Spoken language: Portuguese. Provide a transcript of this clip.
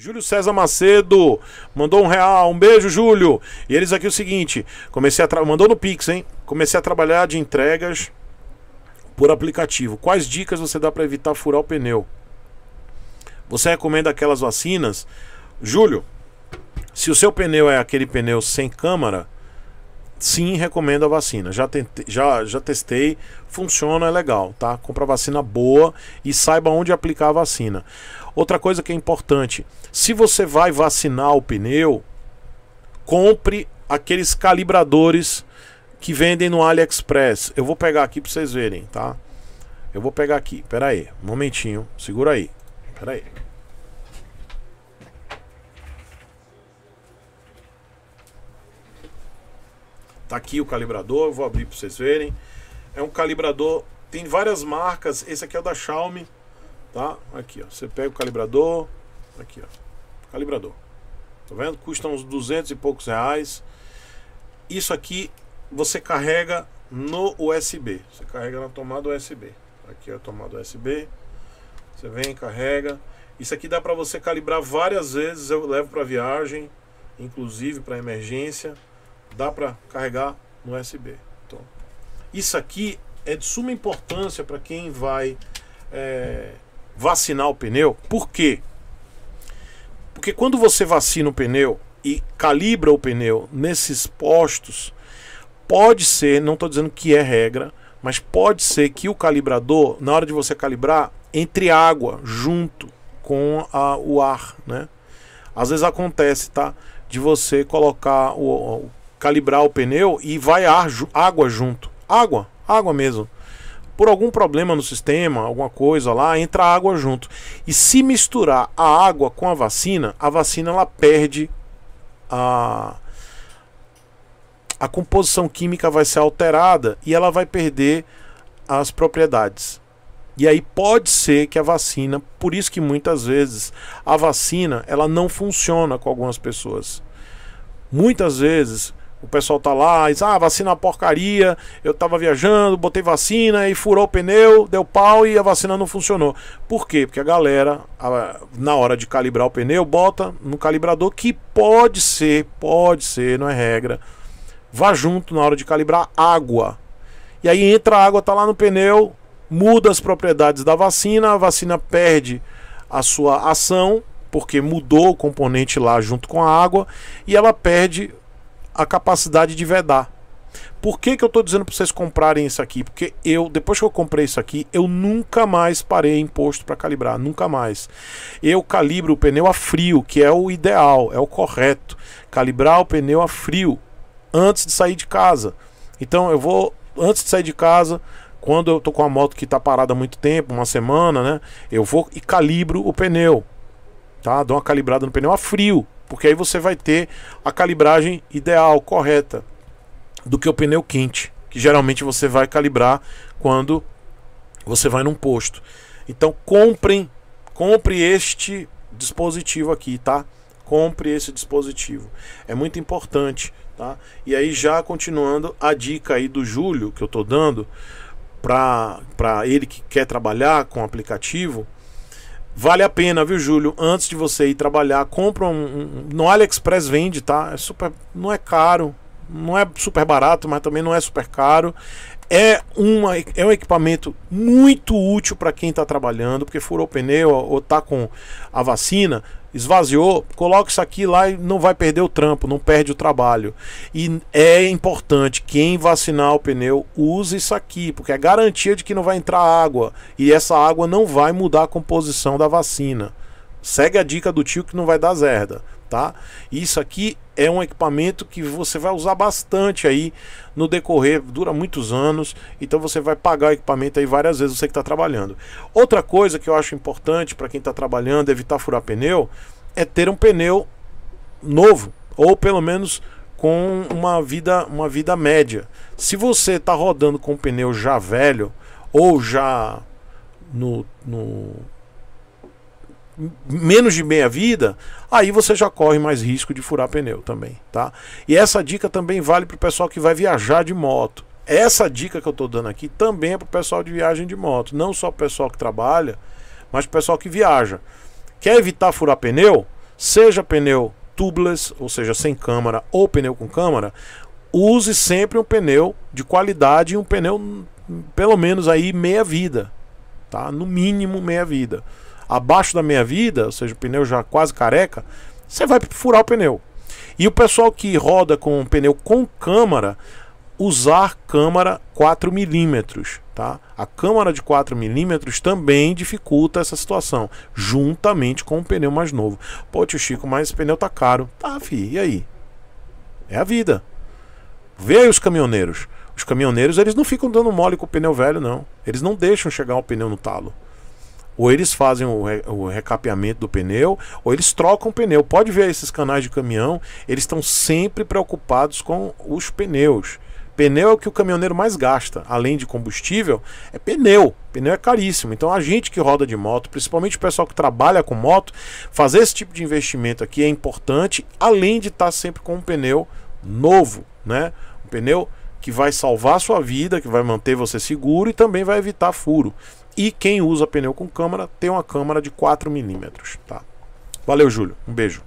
Júlio César Macedo mandou um real, um beijo, Júlio. E eles aqui o seguinte, comecei a mandou no Pix, hein? Comecei a trabalhar de entregas por aplicativo. Quais dicas você dá para evitar furar o pneu? Você recomenda aquelas vacinas? Júlio, se o seu pneu é aquele pneu sem câmara, sim, recomendo a vacina. Já, tentei, já, já testei, funciona, é legal, tá? Compra vacina boa e saiba onde aplicar a vacina. Outra coisa que é importante: se você vai vacinar o pneu, compre aqueles calibradores que vendem no AliExpress. Eu vou pegar aqui para vocês verem, tá? Eu vou pegar aqui. Pera aí, um momentinho. Segura aí. Pera aí. Tá aqui o calibrador, vou abrir para vocês verem. É um calibrador, tem várias marcas, esse aqui é o da Xiaomi tá? Aqui, ó. Você pega o calibrador, aqui, ó. Calibrador. Tá vendo? Custa uns 200 e poucos reais. Isso aqui você carrega no USB. Você carrega na tomada USB. Aqui é a tomada USB. Você vem, carrega. Isso aqui dá para você calibrar várias vezes. Eu levo para viagem, inclusive para emergência. Dá para carregar no USB. Então, isso aqui é de suma importância para quem vai é, vacinar o pneu. Por quê? Porque quando você vacina o pneu e calibra o pneu nesses postos, pode ser, não estou dizendo que é regra, mas pode ser que o calibrador, na hora de você calibrar, entre água junto com a, o ar, né? Às vezes acontece, tá? De você colocar o, o calibrar o pneu e vai ar, água junto. Água, água mesmo por algum problema no sistema, alguma coisa lá, entra água junto. E se misturar a água com a vacina, a vacina ela perde a a composição química vai ser alterada e ela vai perder as propriedades. E aí pode ser que a vacina, por isso que muitas vezes a vacina ela não funciona com algumas pessoas. Muitas vezes o pessoal tá lá, diz, ah, vacina é uma porcaria, eu tava viajando, botei vacina e furou o pneu, deu pau e a vacina não funcionou. Por quê? Porque a galera, na hora de calibrar o pneu, bota no calibrador que pode ser, pode ser, não é regra. Vá junto na hora de calibrar água. E aí entra a água, tá lá no pneu, muda as propriedades da vacina, a vacina perde a sua ação porque mudou o componente lá junto com a água e ela perde a capacidade de vedar. Por que, que eu estou dizendo para vocês comprarem isso aqui? Porque eu, depois que eu comprei isso aqui, eu nunca mais parei imposto para calibrar, nunca mais. Eu calibro o pneu a frio, que é o ideal, é o correto. Calibrar o pneu a frio antes de sair de casa. Então eu vou, antes de sair de casa, quando eu tô com a moto que está parada há muito tempo, uma semana, né? Eu vou e calibro o pneu, tá? Dou uma calibrada no pneu a frio porque aí você vai ter a calibragem ideal, correta, do que o pneu quente, que geralmente você vai calibrar quando você vai num posto. Então comprem, compre este dispositivo aqui, tá? Compre esse dispositivo. É muito importante, tá? E aí já continuando a dica aí do Júlio que eu tô dando para ele que quer trabalhar com aplicativo, Vale a pena, viu, Júlio? Antes de você ir trabalhar, compra um, um. No AliExpress vende, tá? É super. Não é caro. Não é super barato, mas também não é super caro é, uma, é um equipamento muito útil para quem está trabalhando, porque furou o pneu ou está com a vacina, esvaziou, coloca isso aqui lá e não vai perder o trampo, não perde o trabalho. E é importante quem vacinar o pneu use isso aqui, porque é garantia de que não vai entrar água e essa água não vai mudar a composição da vacina. Segue a dica do tio que não vai dar zerda tá? Isso aqui é um equipamento que você vai usar bastante aí no decorrer, dura muitos anos, então você vai pagar o equipamento aí várias vezes você que está trabalhando. Outra coisa que eu acho importante para quem está trabalhando, evitar furar pneu, é ter um pneu novo ou pelo menos com uma vida uma vida média. Se você está rodando com um pneu já velho ou já no, no menos de meia vida, aí você já corre mais risco de furar pneu também, tá? E essa dica também vale para o pessoal que vai viajar de moto. Essa dica que eu estou dando aqui também é para o pessoal de viagem de moto, não só o pessoal que trabalha, mas o pessoal que viaja. Quer evitar furar pneu? Seja pneu tubeless, ou seja, sem câmara, ou pneu com câmara, use sempre um pneu de qualidade e um pneu hum, pelo menos aí meia vida, tá? No mínimo meia vida abaixo da meia vida, ou seja, o pneu já quase careca, você vai furar o pneu. E o pessoal que roda com um pneu com câmara, usar câmara 4 milímetros, tá? A câmara de 4 milímetros também dificulta essa situação, juntamente com o pneu mais novo. Pô, tio Chico, mas esse pneu tá caro. Tá, fi, e aí? É a vida. aí os caminhoneiros. Os caminhoneiros, eles não ficam dando mole com o pneu velho, não. Eles não deixam chegar o pneu no talo. Ou eles fazem o, re, o recapeamento do pneu, ou eles trocam o pneu. Pode ver esses canais de caminhão, eles estão sempre preocupados com os pneus. Pneu é o que o caminhoneiro mais gasta, além de combustível, é pneu. Pneu é caríssimo. Então a gente que roda de moto, principalmente o pessoal que trabalha com moto, fazer esse tipo de investimento aqui é importante, além de estar tá sempre com um pneu novo, né? Um pneu que vai salvar a sua vida, que vai manter você seguro e também vai evitar furo. E quem usa pneu com câmara tem uma câmara de 4 milímetros, tá? Valeu, Júlio. Um beijo.